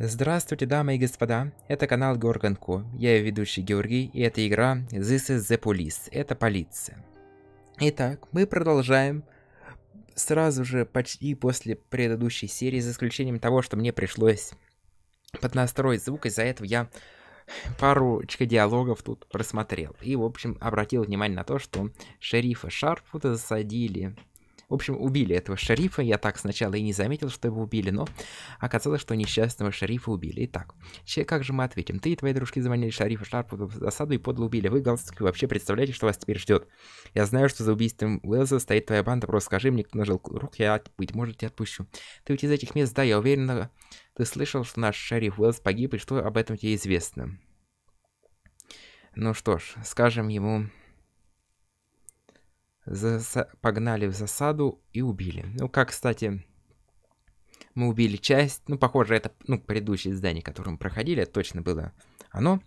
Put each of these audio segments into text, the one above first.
Здравствуйте, дамы и господа, это канал Горганку, я ведущий Георгий, и эта игра This is the Police, это полиция. Итак, мы продолжаем сразу же почти после предыдущей серии, за исключением того, что мне пришлось поднастроить звук, из-за этого я парочка диалогов тут просмотрел. И, в общем, обратил внимание на то, что шерифа Шарфута засадили в общем, убили этого шерифа. Я так сначала и не заметил, что его убили, но оказалось, что несчастного шерифа убили. Итак, че, как же мы ответим? Ты и твои дружки звонили шерифа Шарпу в засаду и подло убили. Вы, галстуки, вообще представляете, что вас теперь ждет? Я знаю, что за убийством Уэлза стоит твоя банда. Просто скажи мне, кто нажал рук, я, быть может, тебя отпущу. Ты ведь из этих мест, да, я уверен, ты слышал, что наш шериф Уэлз погиб, и что об этом тебе известно? Ну что ж, скажем ему заса... погнали в засаду и убили. Ну, как, кстати, мы убили часть, ну, похоже, это, ну, предыдущее здание, которое мы проходили, это точно было оно.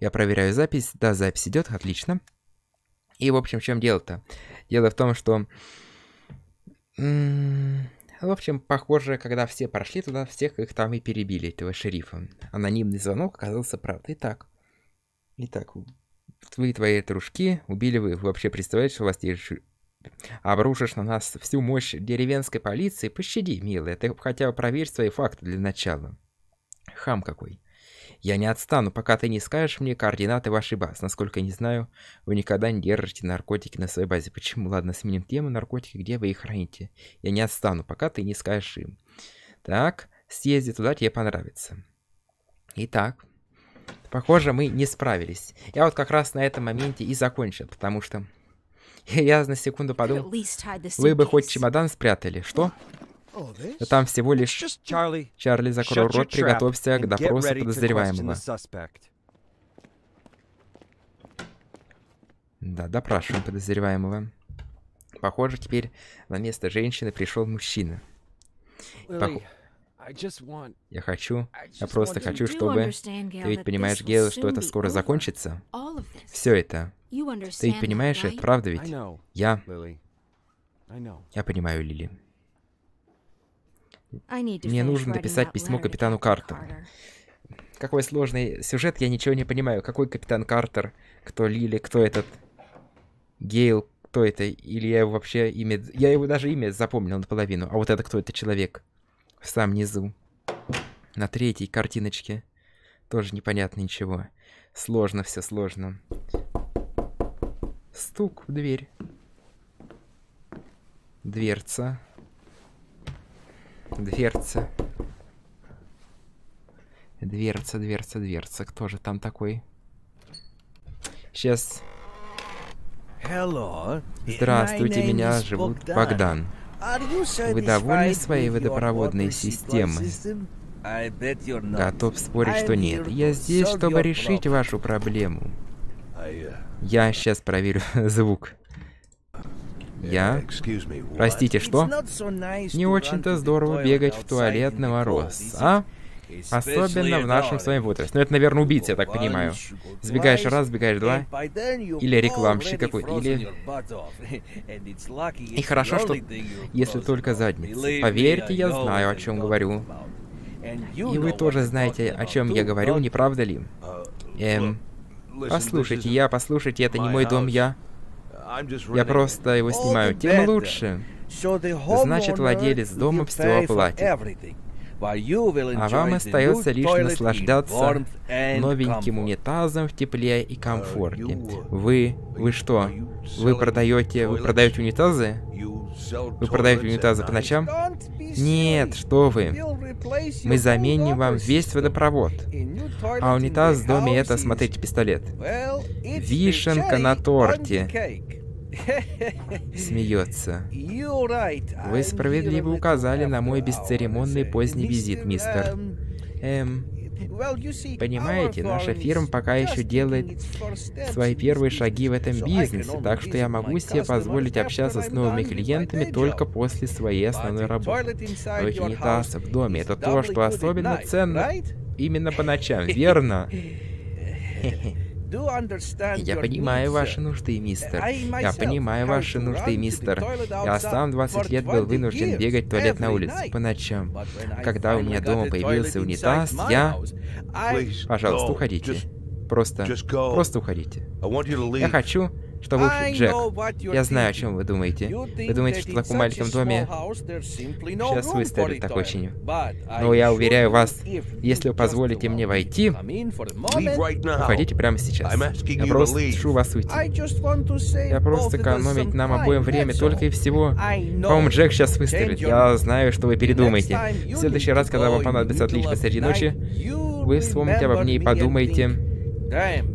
Я проверяю запись, да, запись идет, отлично. И, в общем, в чем дело-то? Дело в том, что... В общем, похоже, когда все прошли туда, всех их там и перебили, этого шерифа. Анонимный звонок оказался прав. Итак, итак, вы твои, твои дружки убили вы. Вы вообще представляете, что у вас есть Обрушишь на нас всю мощь деревенской полиции, пощади, милая, ты хотя бы проверь свои факты для начала. Хам какой. Я не отстану, пока ты не скажешь мне координаты вашей базы. Насколько я не знаю, вы никогда не держите наркотики на своей базе. Почему? Ладно, сменим тему. Наркотики, где вы их храните? Я не отстану, пока ты не скажешь им. Так, съезди туда, тебе понравится. Итак, похоже, мы не справились. Я вот как раз на этом моменте и закончил, потому что я на секунду подумал, вы бы хоть чемодан спрятали, что? там всего лишь... Чарли, Чарли закрой рот, приготовься к допросу подозреваемого. Да, допрашиваем подозреваемого. Похоже, теперь на место женщины пришел мужчина. Пох... Я хочу, я просто хочу, чтобы... Ты ведь понимаешь, Гейл, что это скоро закончится? Все это. Ты понимаешь, это правда ведь? Я... Я понимаю, Лили. Мне нужно написать письмо капитану Картеру. Какой сложный сюжет, я ничего не понимаю. Какой капитан Картер? Кто Лили? Кто этот? Гейл? Кто это? Или я его вообще имя... Я его даже имя запомнил наполовину. А вот это кто это человек? В самом низу. На третьей картиночке. Тоже непонятно ничего. Сложно все, сложно. Стук в дверь. Дверца. Дверца. Дверца, дверца, дверца. Кто же там такой? Сейчас. Hello. Здравствуйте, меня зовут Богдан. Вы довольны своей водопроводной системой? Готов спорить, что нет. Я здесь, чтобы решить вашу проблему. Я сейчас проверю звук. Я... Простите, что? Не очень-то здорово бегать в туалет на мороз, а? Особенно в нашем с вами возрасте. Ну, это, наверное, убийца, я так понимаю. Сбегаешь раз, сбегаешь два. Или рекламщик какой или... И хорошо, что... Если только задница. Поверьте, я знаю, о чем говорю. И вы тоже знаете, о чем я говорю, не правда ли? Uh, эм... Послушайте, я, послушайте, это не мой дом, я... Я просто его снимаю. Тем лучше. Значит, владелец дома все оплатит. А вам остается лишь наслаждаться новеньким унитазом в тепле и комфорте. Вы... Вы что? Вы продаете... Вы продаете унитазы? Вы продаете унитазы по ночам? Нет, что вы. Мы заменим вам весь водопровод. А унитаз в доме это, смотрите, пистолет. Вишенка на торте. Смеется. Вы справедливо указали на мой бесцеремонный поздний визит, мистер. Эм, Понимаете, наша фирма пока еще делает свои первые шаги в этом бизнесе, так что я могу себе позволить общаться с новыми клиентами только после своей основной работы. Но их не в доме. Это то, что особенно ценно именно по ночам, верно? Я понимаю ваши нужды, мистер. Я понимаю ваши нужды, мистер. Я сам 20 лет был вынужден бегать в туалет на улице по ночам. Когда у меня дома появился унитаз, я... Пожалуйста, уходите. Просто... Просто уходите. Я хочу, что вы, Джек, я знаю, о чем вы думаете. Вы думаете, что в таком маленьком доме сейчас выставят так очень? Но я уверяю вас, если вы позволите мне войти, уходите прямо сейчас. Я просто прошу вас уйти. Я просто экономить нам обоим время только и всего. По-моему, Джек сейчас выстрелит. Я знаю, что вы передумаете. В следующий раз, когда вам понадобится отлично среди ночи, вы вспомните обо мне и подумаете: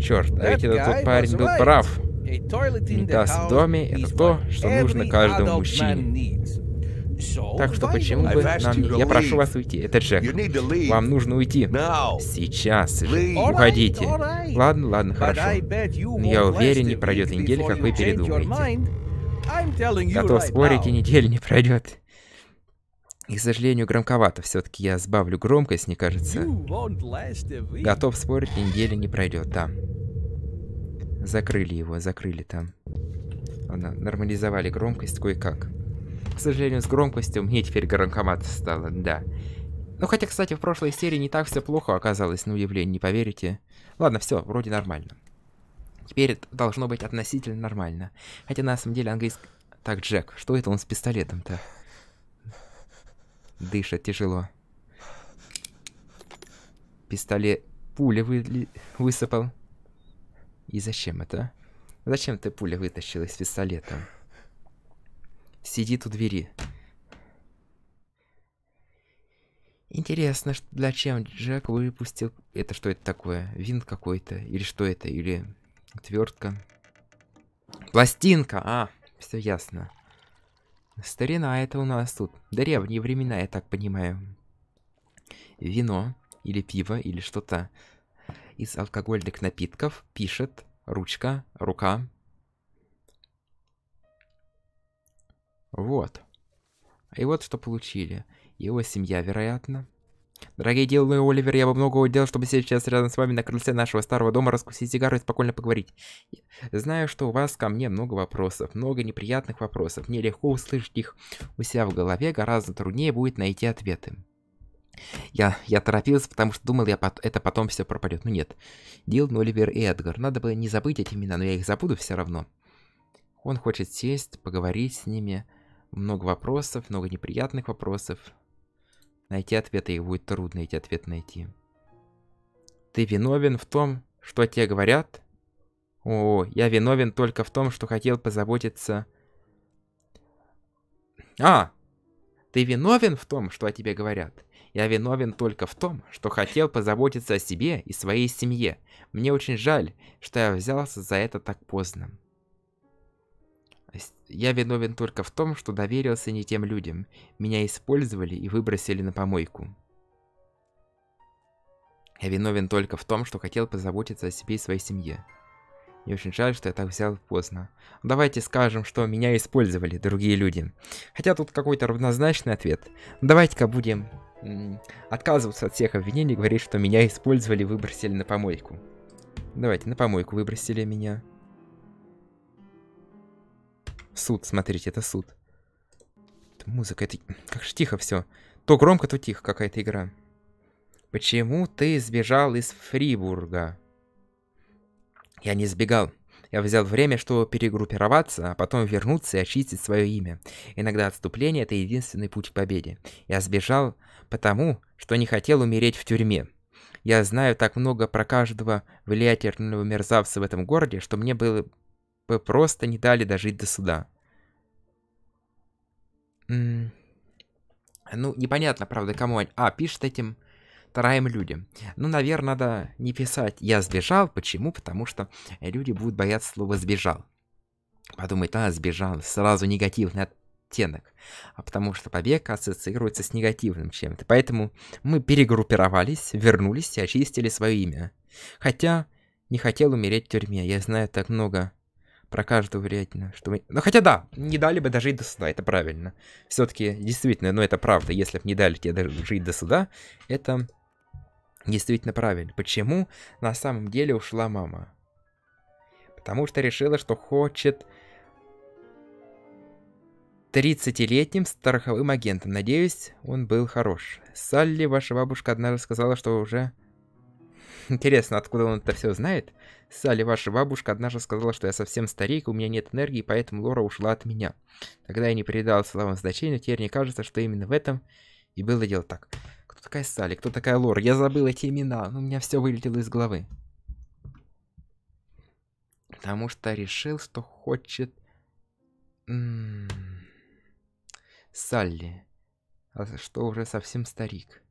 Черт, а ведь этот парень был прав. Унитаз в доме — это то, что нужно каждому мужчине. Так что почему бы нам... Я прошу вас уйти. Это Джек. Вам нужно уйти. Сейчас же. Уходите. Ладно, ладно, хорошо. Но я уверен, не пройдет недели, как вы передумаете. Готов а спорить, и неделя не пройдет. И, к сожалению, громковато. Все-таки я сбавлю громкость, мне кажется. Готов спорить, и недели не пройдет, да. Закрыли его, закрыли там. Ладно, нормализовали громкость кое-как. К сожалению, с громкостью мне теперь громкомато стало, да. Ну хотя, кстати, в прошлой серии не так все плохо оказалось, на удивление, не поверите. Ладно, все, вроде нормально. Теперь должно быть относительно нормально. Хотя на самом деле английский... Так, Джек, что это он с пистолетом-то? Дышит тяжело. Пистолет... Пуля вы... высыпал. И зачем это? Зачем ты пуля вытащила из пистолета? Сидит у двери. Интересно, для чем Джек выпустил... Это что это такое? Винт какой-то? Или что это? Или отвертка? Пластинка! А, все ясно. Старина, это у нас тут. Древние времена, я так понимаю. Вино, или пиво, или что-то из алкогольных напитков пишет ручка, рука. Вот. И вот что получили. Его семья, вероятно. Дорогие Дилл и Оливер, я бы многого делал, чтобы сейчас рядом с вами на крыльце нашего старого дома, раскусить сигару и спокойно поговорить. Знаю, что у вас ко мне много вопросов, много неприятных вопросов. Мне легко услышать их у себя в голове, гораздо труднее будет найти ответы. Я, я торопился, потому что думал, я пот это потом все пропадет. Ну нет. Дил, Нолибер и Эдгар. Надо было не забыть эти имена, но я их забуду все равно. Он хочет сесть, поговорить с ними. Много вопросов, много неприятных вопросов. Найти ответы, и будет трудно эти ответы найти. Ты виновен в том, что тебе говорят? О, я виновен только в том, что хотел позаботиться... А! Ты виновен в том, что о тебе говорят? Я виновен только в том, что хотел позаботиться о себе и своей семье. Мне очень жаль, что я взялся за это так поздно. Я виновен только в том, что доверился не тем людям. Меня использовали и выбросили на помойку. Я виновен только в том, что хотел позаботиться о себе и своей семье. Мне очень жаль, что я так взял поздно. Давайте скажем, что меня использовали другие люди. Хотя тут какой-то равнозначный ответ. Давайте-ка будем отказываться от всех обвинений, говорит, что меня использовали, выбросили на помойку. Давайте, на помойку выбросили меня. Суд, смотрите, это суд. Это музыка, это... Как же тихо все. То громко, то тихо какая-то игра. Почему ты сбежал из Фрибурга? Я не сбегал. Я взял время, чтобы перегруппироваться, а потом вернуться и очистить свое имя. Иногда отступление — это единственный путь к победе. Я сбежал потому, что не хотел умереть в тюрьме. Я знаю так много про каждого влиятельного мерзавца в этом городе, что мне было бы просто не дали дожить до суда. М ну, непонятно, правда, кому... А, пишет этим тараем люди. Ну, наверное, надо не писать «я сбежал». Почему? Потому что люди будут бояться слова «сбежал». Подумают, а, сбежал, сразу негативный оттенок. А потому что побег ассоциируется с негативным чем-то. Поэтому мы перегруппировались, вернулись и очистили свое имя. Хотя не хотел умереть в тюрьме. Я знаю так много про каждого вероятно, что мы... Ну, хотя да, не дали бы дожить до суда, это правильно. Все-таки, действительно, ну это правда, если бы не дали тебе дожить до суда, это действительно правильно. Почему на самом деле ушла мама? Потому что решила, что хочет 30-летним страховым агентом. Надеюсь, он был хорош. Салли, ваша бабушка, однажды сказала, что уже... Интересно, откуда он это все знает? Салли, ваша бабушка, однажды сказала, что я совсем старик, у меня нет энергии, поэтому Лора ушла от меня. Тогда я не передал словам значения, теперь мне кажется, что именно в этом и было дело так. Кто такая Салли? Кто такая Лора? Я забыл эти имена. Ну, у меня все вылетело из головы. Потому что решил, что хочет... Салли. А что уже совсем старик.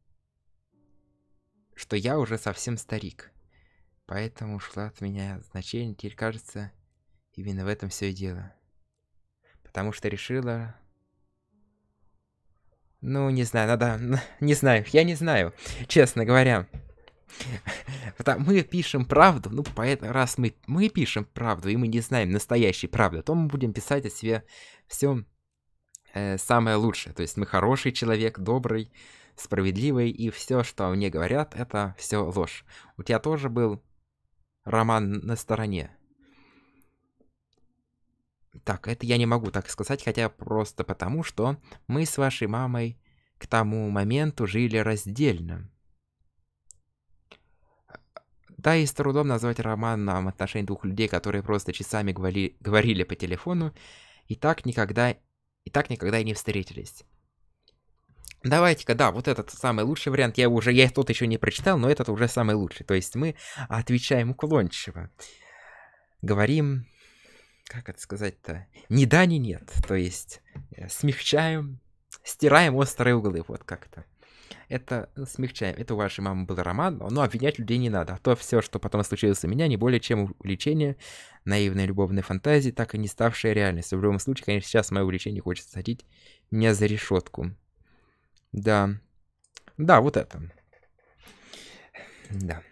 Что я уже совсем старик. Поэтому ушла от меня значение. Теперь кажется, именно в этом все и дело. Потому что решила, ну, не знаю, надо... Не знаю, я не знаю, честно говоря. Мы пишем правду, ну, поэтому раз мы, мы пишем правду, и мы не знаем настоящей правды, то мы будем писать о себе все э, самое лучшее. То есть мы хороший человек, добрый, справедливый, и все, что мне говорят, это все ложь. У тебя тоже был роман на стороне. Так, это я не могу так сказать, хотя просто потому, что мы с вашей мамой к тому моменту жили раздельно. Да, и с трудом назвать романом отношения двух людей, которые просто часами говори говорили по телефону и так никогда и так никогда и не встретились. Давайте-ка, да, вот этот самый лучший вариант, я уже, я тут еще не прочитал, но этот уже самый лучший. То есть мы отвечаем уклончиво. Говорим как это сказать-то, ни да, ни нет. То есть э, смягчаем, стираем острые углы, вот как-то. Это э, смягчаем. Это у вашей мамы был роман, но обвинять людей не надо. А то все, что потом случилось у меня, не более чем увлечение, наивной любовной фантазии, так и не ставшая реальностью. В любом случае, конечно, сейчас мое увлечение хочется садить меня за решетку. Да. Да, вот это. Да.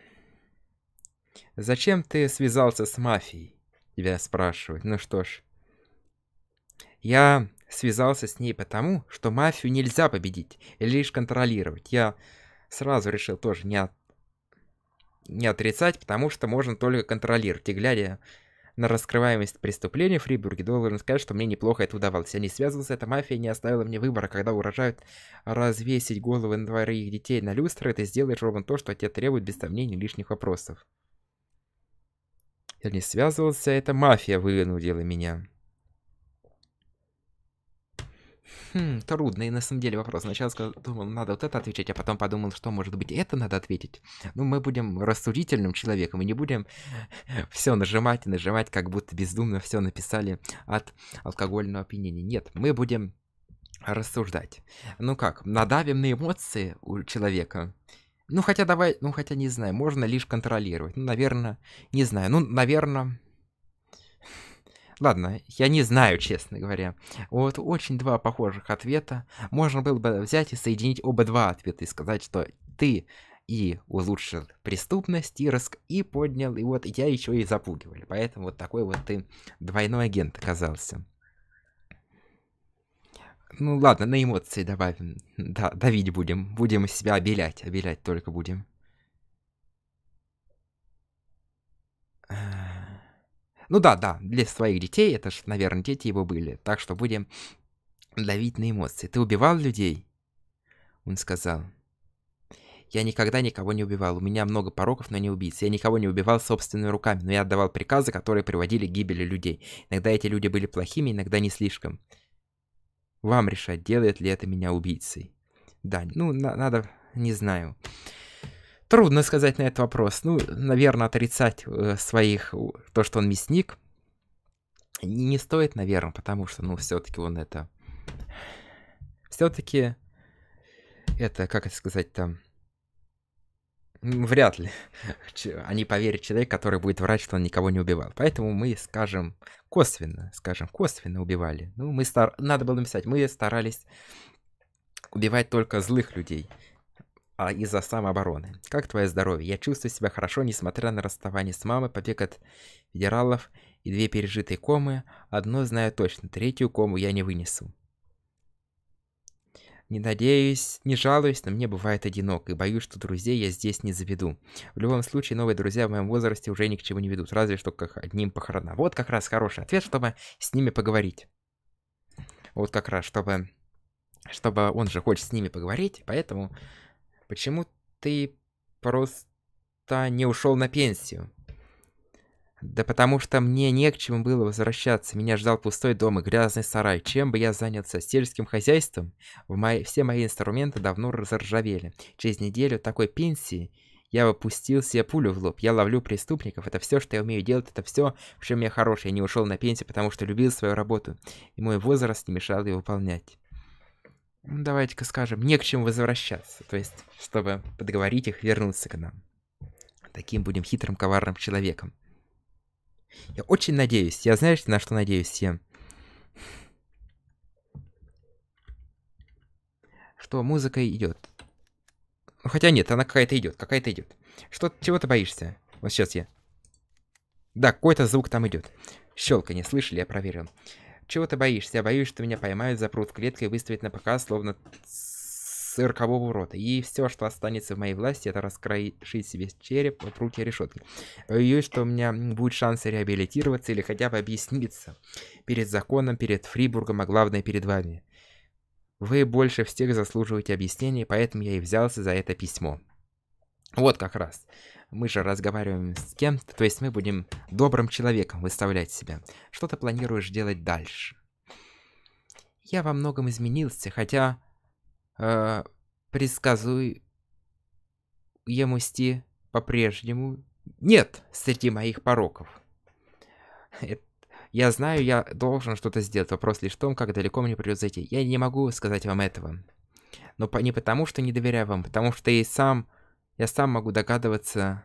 Зачем ты связался с мафией? тебя спрашивают. Ну что ж. Я связался с ней потому, что мафию нельзя победить, лишь контролировать. Я сразу решил тоже не, от... не отрицать, потому что можно только контролировать. И глядя на раскрываемость преступления в Фрибурге, должен сказать, что мне неплохо это удавалось. Я не связывался, эта мафия не оставила мне выбора. Когда урожают развесить головы на дворе их детей на люстры, ты сделаешь ровно то, что от тебя требует без сомнений лишних вопросов. Я не связывался, это мафия вынудила меня. Хм, трудный на самом деле вопрос. Сначала сказал, думал, надо вот это отвечать, а потом подумал, что может быть это надо ответить. Ну, мы будем рассудительным человеком и не будем все нажимать и нажимать, как будто бездумно все написали от алкогольного опьянения. Нет, мы будем рассуждать. Ну как, надавим на эмоции у человека ну, хотя давай, ну, хотя не знаю, можно лишь контролировать. Ну, наверное, не знаю. Ну, наверное... Ладно, я не знаю, честно говоря. Вот очень два похожих ответа. Можно было бы взять и соединить оба два ответа и сказать, что ты и улучшил преступность, и, рас... и поднял, и вот я еще и запугивали. Поэтому вот такой вот ты двойной агент оказался. Ну ладно, на эмоции добавим. Да, давить будем. Будем себя обелять. Обелять только будем. Ну да, да, для своих детей, это же, наверное, дети его были. Так что будем давить на эмоции. Ты убивал людей? Он сказал. Я никогда никого не убивал. У меня много пороков, но не убийц. Я никого не убивал собственными руками, но я отдавал приказы, которые приводили к гибели людей. Иногда эти люди были плохими, иногда не слишком. Вам решать, делает ли это меня убийцей. Да, ну, на надо, не знаю. Трудно сказать на этот вопрос. Ну, наверное, отрицать э, своих, то, что он мясник, не, не стоит, наверное, потому что, ну, все-таки он это... Все-таки это, как это сказать там, Вряд ли они поверят человек, который будет врать, что он никого не убивал. Поэтому мы скажем косвенно, скажем, косвенно убивали. Ну, мы стар... Надо было написать, мы старались убивать только злых людей а из-за самообороны. Как твое здоровье? Я чувствую себя хорошо, несмотря на расставание с мамой, побег от федералов и две пережитые комы. Одно знаю точно, третью кому я не вынесу. Не надеюсь, не жалуюсь, но мне бывает одинок и боюсь, что друзей я здесь не заведу. В любом случае, новые друзья в моем возрасте уже ни к чему не ведут, разве что как одним похоронам. Вот как раз хороший ответ, чтобы с ними поговорить. Вот как раз, чтобы... Чтобы он же хочет с ними поговорить, поэтому... Почему ты просто не ушел на пенсию? Да потому что мне не к чему было возвращаться, меня ждал пустой дом и грязный сарай. Чем бы я занялся сельским хозяйством? В мои... Все мои инструменты давно разоржавели. Через неделю такой пенсии я выпустил себе пулю в лоб. Я ловлю преступников. Это все, что я умею делать. Это все, в чем я хороший, Я не ушел на пенсию, потому что любил свою работу. И мой возраст не мешал ее выполнять. Ну, давайте-ка скажем, не к чему возвращаться. То есть, чтобы подговорить их вернуться к нам. Таким будем хитрым, коварным человеком. Я очень надеюсь. Я знаешь, на что надеюсь всем, Что музыка идет. Ну, хотя нет, она какая-то идет, какая-то идет. Что, чего ты боишься? Вот сейчас я. Да, какой-то звук там идет. Щелка, не слышали, я проверил. Чего ты боишься? Я боюсь, что меня поймают, запрут в клетке и выставят на показ, словно сорокового рота. И все, что останется в моей власти, это раскрошить себе череп от руки решетки. Боюсь, что у меня будет шанс реабилитироваться или хотя бы объясниться перед законом, перед Фрибургом, а главное перед вами. Вы больше всех заслуживаете объяснений, поэтому я и взялся за это письмо. Вот как раз. Мы же разговариваем с кем-то, то есть мы будем добрым человеком выставлять себя. Что ты планируешь делать дальше? Я во многом изменился, хотя э, предсказуемости по-прежнему нет среди моих пороков. Я знаю, я должен что-то сделать. Вопрос лишь в том, как далеко мне придется зайти. Я не могу сказать вам этого. Но по не потому, что не доверяю вам, потому что я сам, я сам могу догадываться...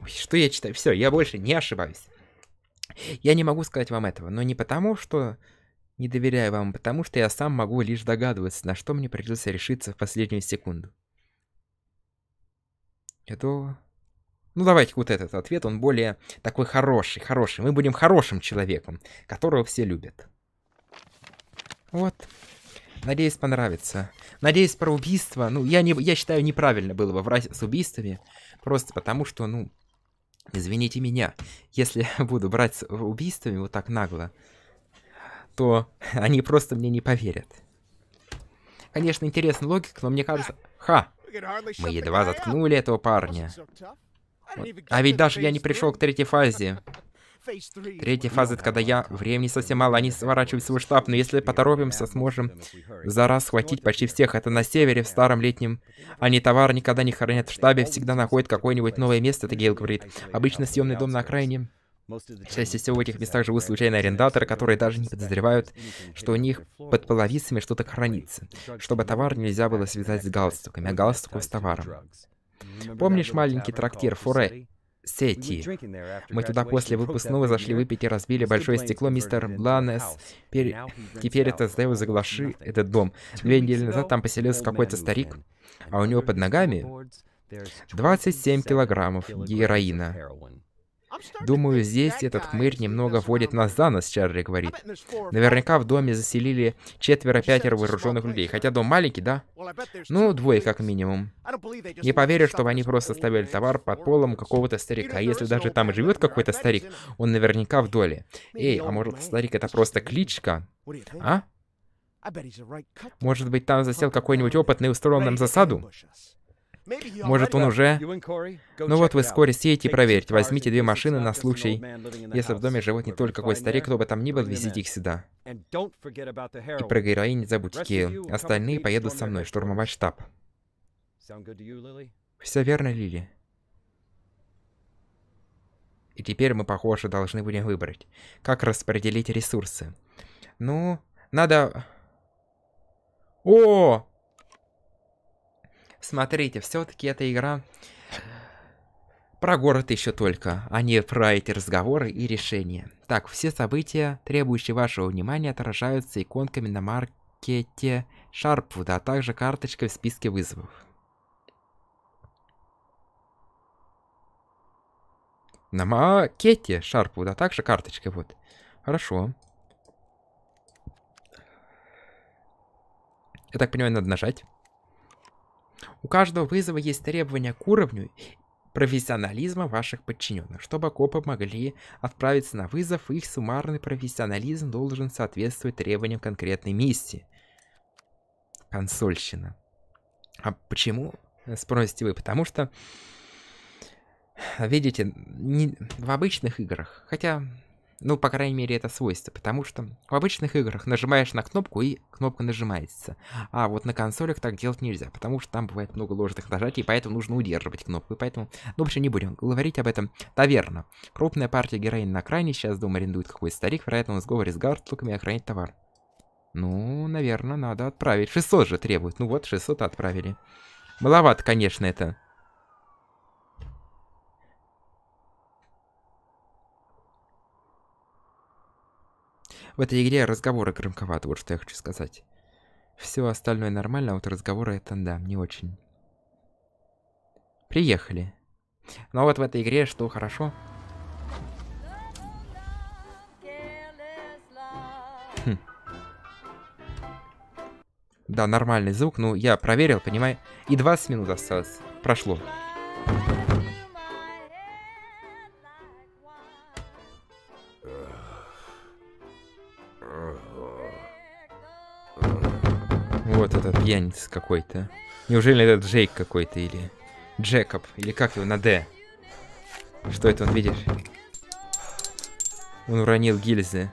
Ой, что я читаю? Все, я больше не ошибаюсь. Я не могу сказать вам этого, но не потому, что не доверяю вам, потому что я сам могу лишь догадываться, на что мне придется решиться в последнюю секунду. Это... Ну давайте вот этот ответ, он более такой хороший, хороший. Мы будем хорошим человеком, которого все любят. Вот. Надеюсь, понравится. Надеюсь, про убийство. Ну, я, не, я считаю, неправильно было бы врать с убийствами. Просто потому, что, ну, извините меня, если буду брать с э, убийствами вот так нагло, то они просто мне не поверят. Конечно, интересная логика, но мне кажется... Ха! Мы едва заткнули этого парня. А ведь даже я не пришел к третьей фазе. Третья фаза — это когда я... Времени совсем мало, они сворачивают свой штаб, но если поторопимся, сможем за раз схватить почти всех. Это на севере, в старом летнем. Они товар никогда не хранят в штабе, всегда находят какое-нибудь новое место, это Гейл говорит. Обычно съемный дом на окраине. К счастью, всего в этих местах живут случайные арендаторы, которые даже не подозревают, что у них под половицами что-то хранится, чтобы товар нельзя было связать с галстуками, а галстуков с товаром. Помнишь маленький трактир Фуре? Сети. Мы туда после выпускного зашли выпить и разбили большое стекло мистер Бланес. Пер... Теперь это сдаю заглаши. этот дом. Две недели назад там поселился какой-то старик, а у него под ногами 27 килограммов героина. Думаю, здесь этот хмырь немного вводит нас за нос, Чарли говорит. Наверняка в доме заселили четверо-пятеро вооруженных людей. Хотя дом маленький, да? Ну, двое как минимум. Не поверю, чтобы они просто ставили товар под полом какого-то старика. Если даже там живет какой-то старик, он наверняка в доле. Эй, а может старик это просто кличка? А? Может быть, там засел какой-нибудь опытный и нам засаду? Может, он уже... Ну вот вы вскоре сеете проверить. Возьмите две машины на случай, если в доме живет не только какой старик, кто бы там ни был, везите их сюда. И про Героини не забудьте, Кейл. Остальные поедут со мной штурмовать штаб. Все верно, Лили. И теперь мы, похоже, должны будем выбрать, как распределить ресурсы. Ну, надо... О! Смотрите, все-таки эта игра про город еще только, а не про эти разговоры и решения. Так, все события, требующие вашего внимания, отражаются иконками на маркете Шарпвуда, а также карточкой в списке вызовов. На макете Шарпвуда, а также карточкой, вот. Хорошо. Я так понимаю, надо нажать. У каждого вызова есть требования к уровню профессионализма ваших подчиненных. Чтобы копы могли отправиться на вызов, их суммарный профессионализм должен соответствовать требованиям конкретной миссии. Консольщина. А почему? Э, спросите вы. Потому что, видите, не в обычных играх, хотя ну, по крайней мере, это свойство, потому что в обычных играх нажимаешь на кнопку, и кнопка нажимается. А вот на консолях так делать нельзя, потому что там бывает много ложных нажатий, поэтому нужно удерживать кнопку. И поэтому, ну, вообще не будем говорить об этом. Таверна. Крупная партия героинь на кране, сейчас дом арендует какой-то старик, вероятно, он в сговоре с галстуками охранит товар. Ну, наверное, надо отправить. 600 же требует. Ну вот, 600 отправили. Маловато, конечно, это. В этой игре разговоры громковаты, вот что я хочу сказать. Все остальное нормально, а вот разговоры это, да, не очень. Приехали. Но вот в этой игре что хорошо. Хм. Да, нормальный звук, ну я проверил, понимаю. И 20 минут осталось. Прошло. Прошло. итальянец какой-то. Неужели это Джейк какой-то или... Джекоб, или как его, на Д? Что это он, видишь? Он уронил гильзы.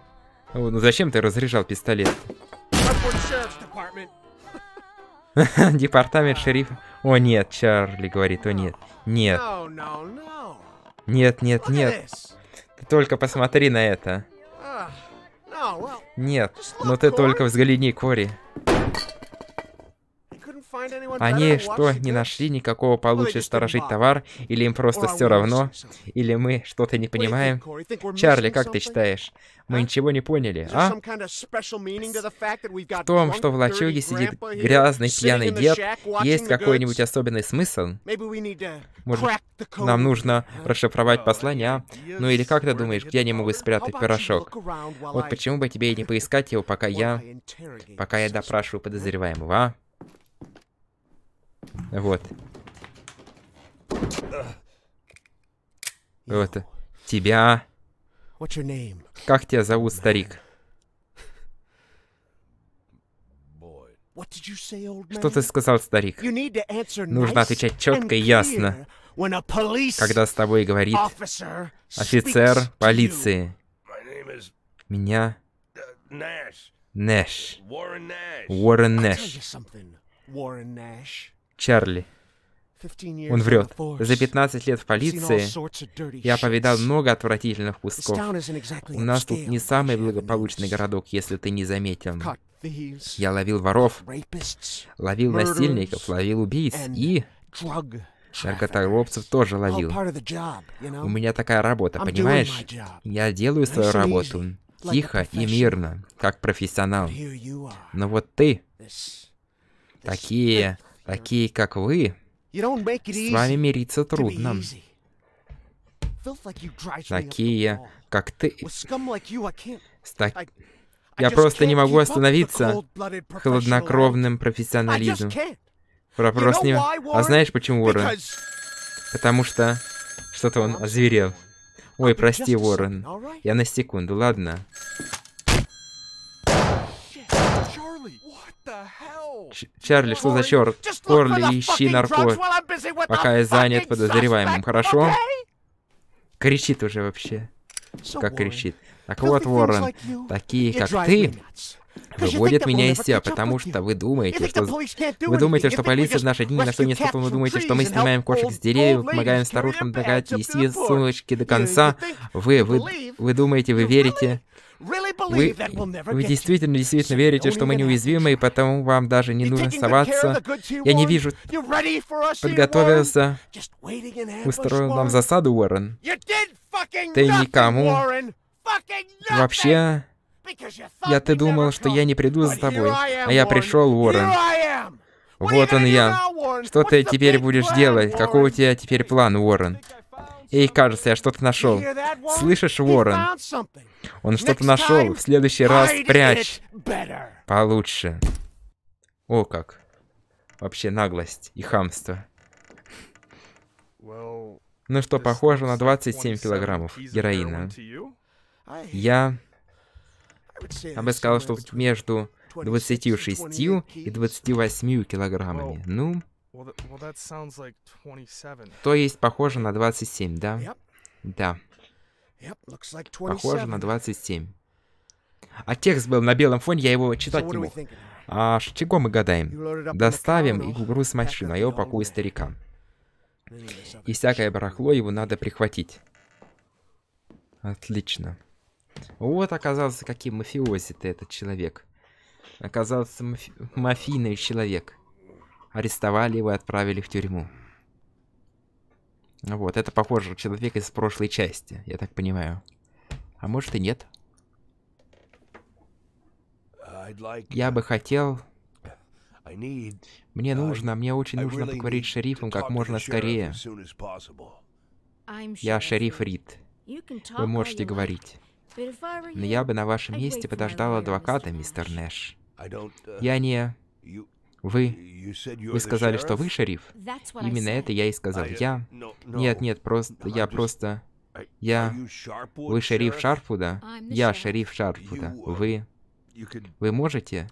А ну зачем ты разряжал пистолет? Департамент шерифа. О нет, Чарли говорит, о нет. Нет. Нет, нет, нет. Ты только посмотри на это. Ah, нет, но ты только взгляни, Кори. Они что, не нашли никакого получше сторожить товар? Или им просто все равно? Или мы что-то не понимаем? Чарли, как ты считаешь? Мы ничего не поняли, а? В том, что в лачуге сидит грязный пьяный дед, есть какой-нибудь особенный смысл? Может, нам нужно расшифровать oh, послание, а? Ну или как ты думаешь, где они могут спрятать порошок? Вот почему бы тебе и не поискать его, пока я... Пока я допрашиваю подозреваемого, а? Вот. Вот. Тебя. Как тебя зовут, старик? Что ты сказал, старик? Нужно отвечать четко и ясно, когда с тобой говорит офицер полиции. Меня uh, Нэш. Уоррен Нэш. Чарли. Он врет. За 15 лет в полиции я повидал много отвратительных кусков. У нас тут не самый благополучный городок, если ты не заметил. Я ловил воров, ловил насильников, ловил убийц и... Наркоторговцев тоже ловил. У меня такая работа, понимаешь? Я делаю свою работу тихо и мирно, как профессионал. Но вот ты... Такие Такие, как вы, с вами мириться трудно. Такие, как ты... С так... Я просто не могу остановиться холоднокровным профессионализмом. Вопрос не... А знаешь почему, Уоррен? Потому что... Что-то он озверел. Ой, прости, Уоррен. Я на секунду, ладно? Чарли, что за черт? Орли, ищи наркот. пока я занят подозреваемым, хорошо? Кричит уже вообще. Как кричит. Так вот, Уоррен, такие, как ты, выводят меня из себя, потому что вы думаете, что... Вы думаете, что полиция в наши дни на что не способна. Вы думаете, что мы снимаем кошек с деревьев, помогаем старушкам догадать и сумочки до конца. Вы, вы, вы думаете, вы верите? Вы, вы действительно, действительно верите, что мы неуязвимы, и потому вам даже не нужно соваться. Я не вижу... Подготовился. Устроил нам засаду, Уоррен. Ты никому... Вообще... Я ты думал, что я не приду за тобой, а я пришел, Уоррен. Вот он я. Что ты теперь будешь делать? Какой у тебя теперь план, Уоррен? Эй, кажется, я что-то нашел. Слышишь, Уоррен? Он что-то нашел. В следующий раз прячь. Получше. О как. Вообще наглость и хамство. Ну что, похоже на 27 килограммов героина. Я... Я бы сказал, что между 26 и 28 килограммами. Ну... То есть похоже на 27, да? Да. Похоже на 27. А текст был на белом фоне, я его читать не мог. А чего мы гадаем? Доставим а и груз машину, а я упакую старика. И всякое барахло его надо прихватить. Отлично. Вот оказался, каким мафиози ты этот человек. Оказался мафи мафийный человек. Арестовали его и отправили в тюрьму. Вот, это похоже человек из прошлой части, я так понимаю. А может и нет. Я бы хотел... Мне нужно, мне очень нужно поговорить с шерифом как можно скорее. Я шериф Рид. Вы можете говорить. Но я бы на вашем месте подождал адвоката, мистер Нэш. Uh, я не... Вы... Вы сказали, что вы шериф? Именно это я и сказал. Я... Uh, нет, нет, просто... Я просто... Я... Вы шериф Шарфуда? Я шериф Шарфуда. Вы... Вы можете?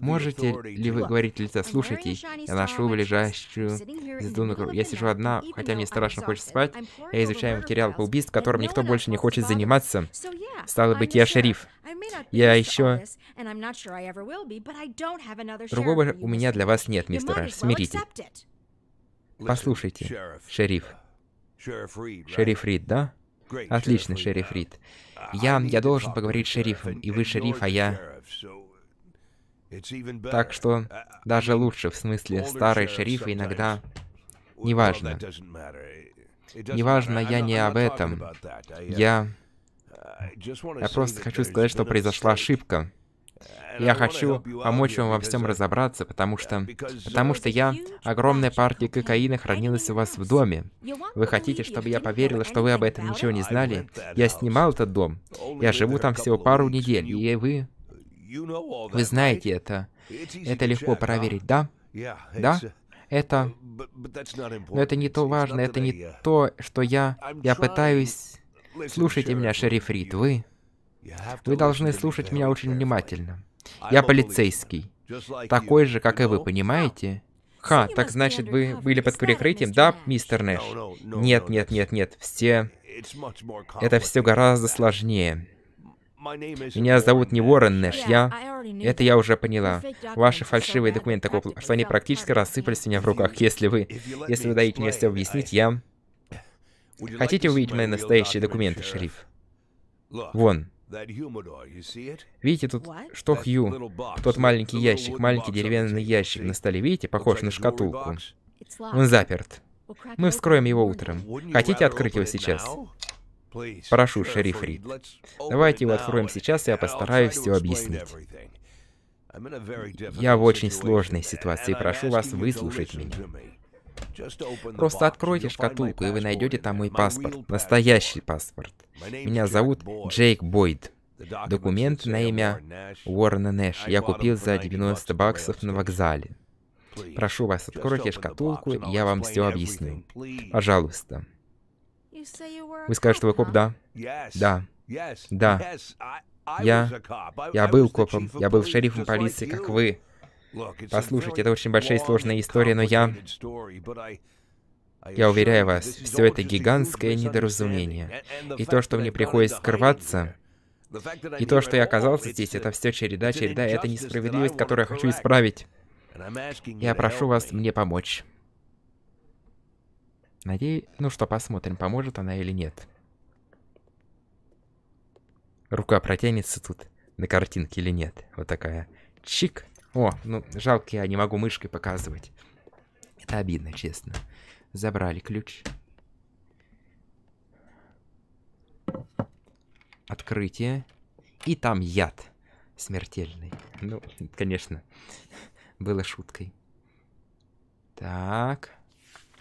Можете ли вы говорить лица, слушайте, я нашел ближайшую звезду на Я сижу одна, хотя мне страшно хочется спать. Я изучаю материал по убийств, которым никто больше не хочет заниматься. Стало быть, я шериф. Я еще... Другого у меня для вас нет, мистер Аш, смирите. Послушайте, шериф. Шериф Рид, да? Отлично, шериф Рид. А я, я должен поговорить с шерифом, и вы шериф, а я... Так что uh, даже uh, лучше, в смысле, старый шериф иногда... Неважно. Неважно, я не об этом. Uh, я... Я просто хочу сказать, что произошла ошибка. Я хочу помочь вам во всем uh, разобраться, потому что... Uh, потому что я... Огромная партия кокаина хранилась у вас в доме. Вы хотите, чтобы я поверила, что вы об этом ничего не знали? Я снимал этот дом. Я живу там всего пару недель, и вы... Вы знаете это. Это легко проверить, да? Да? Uh, это... Но это не то важно, это не то, что я... Я пытаюсь... Слушайте меня, шериф Рид, вы... Вы должны слушать меня очень внимательно. Я полицейский. Такой же, как и вы, понимаете? Ха, так значит, вы были под прикрытием, да, мистер Нэш? Нет, нет, нет, нет, все... Это все гораздо сложнее. Меня зовут не Уоррен Нэш, я... Это я уже поняла. Ваши фальшивые документы такого, что они практически рассыпались у меня в руках. Если вы... Если вы даете мне все объяснить, я... Хотите увидеть мои настоящие документы, шериф? Вон. Видите тут, что Хью? Тот маленький ящик, маленький деревянный ящик на столе, видите, похож на шкатулку. Он заперт. Мы вскроем его утром. Хотите открыть его сейчас? Прошу, шериф Рид. Давайте его откроем сейчас, и я постараюсь все объяснить. Я в очень сложной ситуации, прошу вас выслушать меня. Просто откройте шкатулку, и вы найдете там мой паспорт. Настоящий паспорт. Меня зовут Джейк Бойд. Документ на имя Уоррена Нэш я купил за 90 баксов на вокзале. Прошу вас, откройте шкатулку, и я вам все объясню. Пожалуйста. Вы скажете, что вы коп, да? Да. Да. Я... Я был копом. Я был шерифом полиции, как вы. Послушайте, Это очень большая и сложная история, но я... Я уверяю вас, все это гигантское недоразумение. И то, что мне приходится скрываться, и то, что я оказался здесь, это все череда, череда, это несправедливость, которую я хочу исправить. Я прошу вас мне помочь. Надеюсь, ну что, посмотрим, поможет она или нет. Рука протянется тут на картинке или нет. Вот такая. Чик. О, ну, жалко, я не могу мышкой показывать. Это обидно, честно. Забрали ключ. Открытие. И там яд смертельный. Ну, конечно, было шуткой. Так.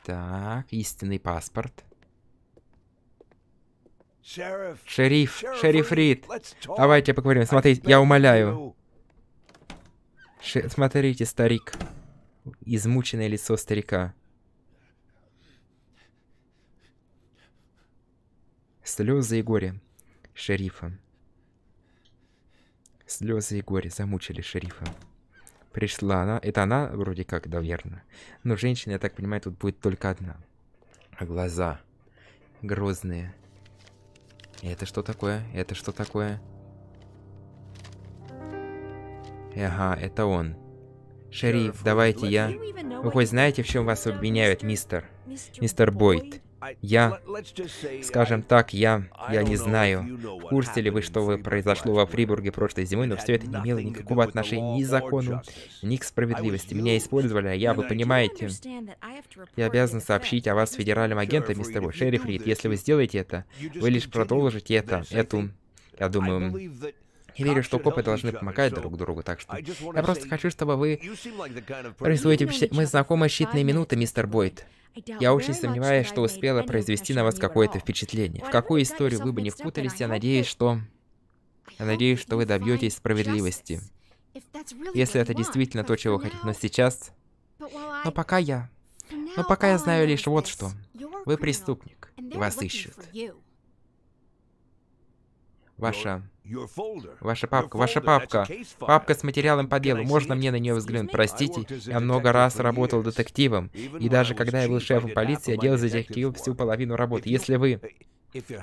Так, истинный паспорт. Шериф, шериф Рид, давайте поговорим. Смотрите, я умоляю. Ши смотрите, старик. Измученное лицо старика. Слезы и горе шерифа. Слезы и горе замучили шерифа. Пришла она. Это она вроде как, да, верно. Но женщина, я так понимаю, тут будет только одна. А глаза грозные. Это что такое? Это что такое? Ага, это он. Шериф, давайте я... Вы хоть знаете, в чем вас обвиняют, мистер? Мистер Бойт. Я, скажем так, я, я не знаю, в курсе ли вы, что произошло во Фрибурге прошлой зимой, но все это не имело никакого отношения ни к закону, ни к справедливости. Меня использовали, а я, вы понимаете, я обязан сообщить о вас федеральным агентам, мистер Бой. Шериф Рид, если вы сделаете это, вы лишь продолжите это, эту... Я думаю, я верю, что копы должны помогать друг другу, так что... Я просто хочу, чтобы вы рисуете... Мы знакомы считанные минуты, мистер Бойд. Я очень сомневаюсь, что успела произвести на вас какое-то впечатление. В какую историю вы бы не впутались, я надеюсь, что... Я надеюсь, что вы добьетесь справедливости. Если это действительно то, чего хотите. Но сейчас... Но пока я... Но пока я знаю лишь вот что. Вы преступник, и вас ищут. Ваша... Ваша папка, ваша папка. Папка с материалом по делу. Можно мне на нее взглянуть? Простите, я много раз работал детективом. И даже когда я был шефом полиции, я делал за детектив всю половину работы. Если вы...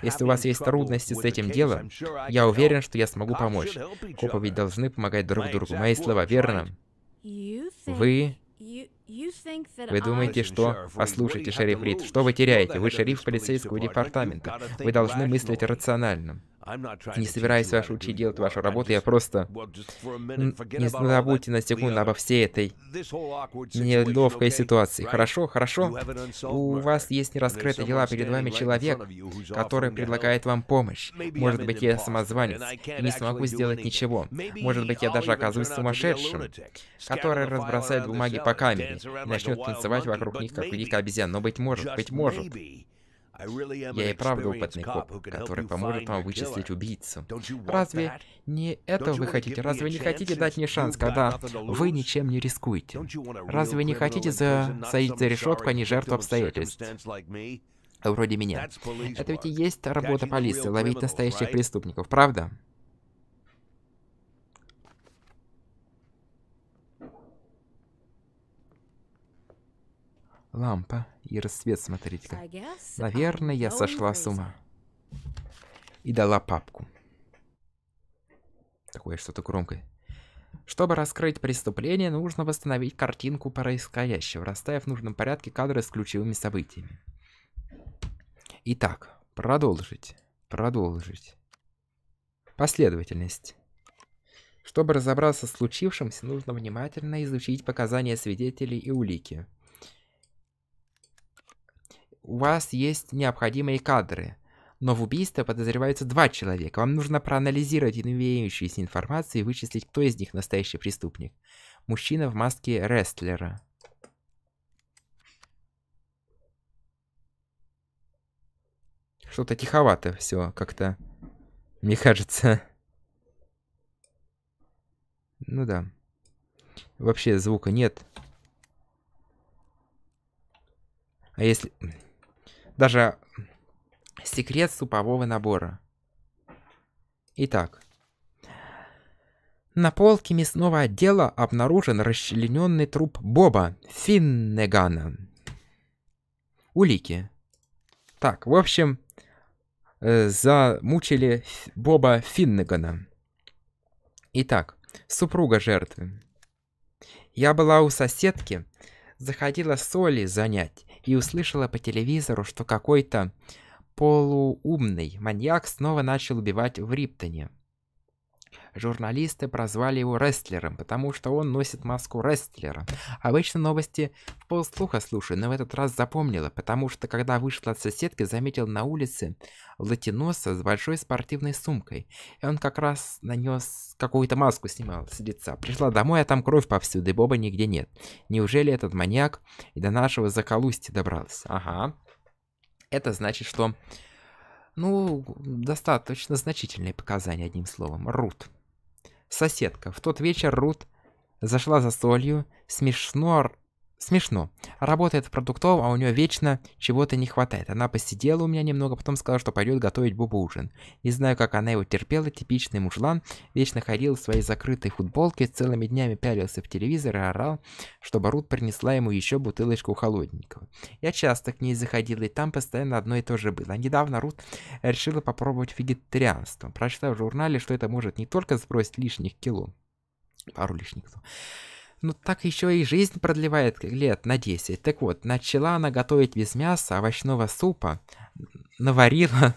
Если у вас есть трудности с этим делом, я уверен, что я смогу помочь. Копы ведь должны помогать друг другу. Мои слова, верно? Вы... Вы думаете, что... Послушайте, шериф Рид, что вы теряете? Вы шериф полицейского департамента. Вы должны мыслить рационально. Не собираюсь вас учить делать вашу работу, я просто... Не забудьте на секунду обо всей этой неловкой ситуации. Хорошо, хорошо. У вас есть нераскрытые дела, перед вами человек, который предлагает вам помощь. Может быть, я самозванец, и не смогу сделать ничего. Может быть, я даже оказываюсь сумасшедшим, который разбросает бумаги по камере и начнет танцевать вокруг них, как великая обезьяна. Но быть может, быть может. Я и правда опытный коп, который поможет вам вычислить убийцу. Разве не это вы хотите? Разве не хотите дать мне шанс, когда вы ничем не рискуете? Разве не хотите засадить за решетку, а не жертву обстоятельств? Вроде меня. Это ведь и есть работа полиции, ловить настоящих преступников, правда? лампа и рассвет смотрите-ка. Наверное, я сошла с ума. И дала папку. Такое что-то громкое. Чтобы раскрыть преступление, нужно восстановить картинку происходящего, расставив в нужном порядке кадры с ключевыми событиями. Итак, продолжить, продолжить. Последовательность. Чтобы разобраться с случившимся, нужно внимательно изучить показания свидетелей и улики у вас есть необходимые кадры, но в убийстве подозреваются два человека. Вам нужно проанализировать имеющуюся информацию и вычислить, кто из них настоящий преступник. Мужчина в маске рестлера. Что-то тиховато все как-то, мне кажется. Ну да. Вообще звука нет. А если... Даже секрет супового набора. Итак, на полке мясного отдела обнаружен расчлененный труп Боба Финнегана. Улики. Так, в общем, э, замучили Боба Финнегана. Итак, супруга жертвы. Я была у соседки, заходила соли занять и услышала по телевизору, что какой-то полуумный маньяк снова начал убивать в Риптоне. Журналисты прозвали его рестлером, потому что он носит маску рестлера. Обычно новости в полслуха слушаю, но в этот раз запомнила, потому что когда вышла от соседки, заметил на улице латиноса с большой спортивной сумкой. И он как раз нанес какую-то маску снимал с лица. Пришла домой, а там кровь повсюду, и Боба нигде нет. Неужели этот маньяк и до нашего заколусти добрался? Ага. Это значит, что... Ну, достаточно значительные показания, одним словом. Рут. Соседка. В тот вечер Рут зашла за солью, смешно Смешно. Работает в продуктовом, а у нее вечно чего-то не хватает. Она посидела у меня немного, потом сказала, что пойдет готовить Бубу ужин. Не знаю, как она его терпела, типичный мужлан. Вечно ходил в своей закрытой футболке, целыми днями пялился в телевизор и орал, чтобы Рут принесла ему еще бутылочку холодненького. Я часто к ней заходил, и там постоянно одно и то же было. А недавно Рут решила попробовать вегетарианство. Прочла в журнале, что это может не только сбросить лишних кило, пару лишних кило, ну так еще и жизнь продлевает лет на 10. Так вот, начала она готовить без мяса, овощного супа, наварила,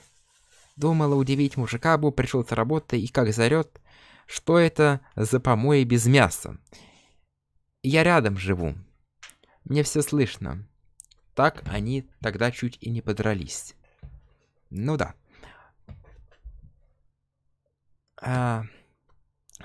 думала удивить мужика, бы пришел с работы и как зарет, что это за помои без мяса. Я рядом живу. Мне все слышно. Так они тогда чуть и не подрались. Ну да. А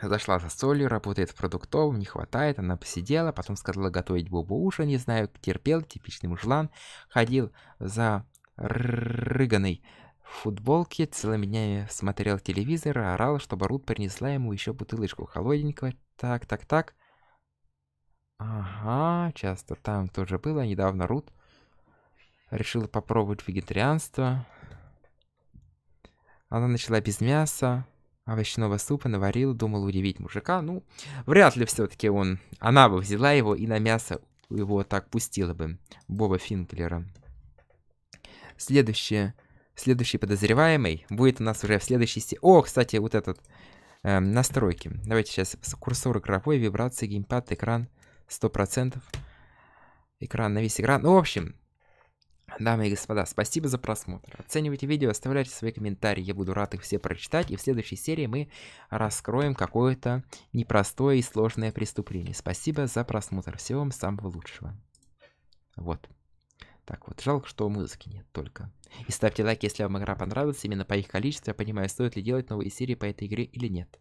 зашла за солью, работает в продуктовом, не хватает, она посидела, потом сказала готовить бобу ужин, не знаю, терпел, типичный мужлан, ходил за рыганой футболки, целыми днями смотрел телевизор, орал, чтобы Рут принесла ему еще бутылочку холодненького, так, так, так. Ага, часто там тоже было, недавно Рут решила попробовать вегетарианство. Она начала без мяса, овощного супа наварил, думал удивить мужика. Ну, вряд ли все-таки он... Она бы взяла его и на мясо его так пустила бы. Боба Финклера. Следующее... Следующий подозреваемый будет у нас уже в следующей... Се... О, кстати, вот этот... Э, настройки. Давайте сейчас курсор игровой, вибрации, геймпад, экран 100%. Экран на весь экран. Ну, в общем, Дамы и господа, спасибо за просмотр. Оценивайте видео, оставляйте свои комментарии, я буду рад их все прочитать. И в следующей серии мы раскроем какое-то непростое и сложное преступление. Спасибо за просмотр. Всего вам самого лучшего. Вот. Так вот, жалко, что музыки нет только. И ставьте лайк, если вам игра понравилась, именно по их количеству. Я понимаю, стоит ли делать новые серии по этой игре или нет.